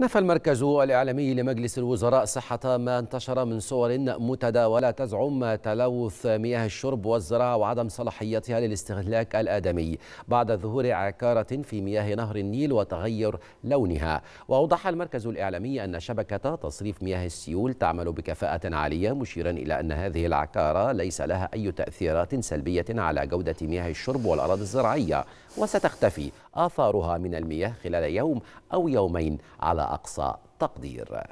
نفى المركز الإعلامي لمجلس الوزراء صحة ما انتشر من صور متداولة تزعم تلوث مياه الشرب والزراعة وعدم صلاحيتها للاستهلاك الآدمي بعد ظهور عكارة في مياه نهر النيل وتغير لونها وأوضح المركز الإعلامي أن شبكة تصريف مياه السيول تعمل بكفاءة عالية مشيرا إلى أن هذه العكارة ليس لها أي تأثيرات سلبية على جودة مياه الشرب والأراضي الزراعية وستختفي آثارها من المياه خلال يوم أو يومين على أقصى تقدير